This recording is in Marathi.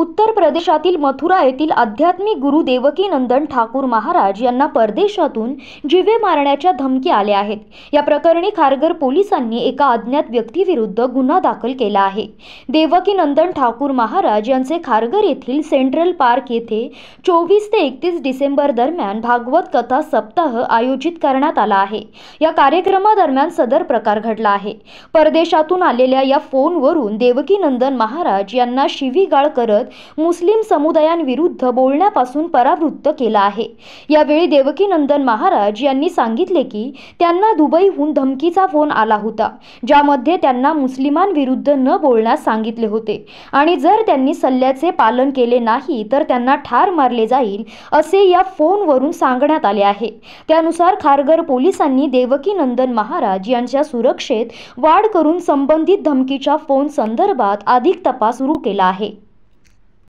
उत्तर प्रदेशातील मथुरा येथील आध्यात्मिक गुरु देवकीनंदन ठाकूर महाराज यांना परदेशातून जिवे मारण्याच्या धमकी आल्या आहेत या प्रकरणी खारघर पोलिसांनी एका अज्ञात व्यक्तीविरुद्ध गुन्हा दाखल केला आहे देवकीनंदन ठाकूर महाराज यांचे खारघर येथील सेंट्रल पार्क येथे चोवीस ते एकतीस डिसेंबर दरम्यान भागवत कथा सप्ताह आयोजित करण्यात आला आहे या कार्यक्रमादरम्यान सदर प्रकार घडला आहे परदेशातून आलेल्या या फोनवरून देवकीनंदन महाराज यांना शिवीगाळ करत करत मुस्लिम समुदायांविरुद्ध बोलण्यापासून परावृत्त केला आहे यावेळी देवकीनंदन महाराज यांनी सांगितले की त्यांना दुबईहून धमकीचा फोन आला होता ज्यामध्ये त्यांना मुस्लिमांविरुद्ध न बोलण्यास सांगितले होते आणि जर त्यांनी सल्ल्याचे पालन केले नाही तर त्यांना ठार मारले जाईल असे या फोनवरून सांगण्यात आले आहे त्यानुसार खारघर पोलिसांनी देवकीनंदन महाराज यांच्या सुरक्षेत वाढ करून संबंधित धमकीच्या फोन संदर्भात अधिक तपास सुरू केला आहे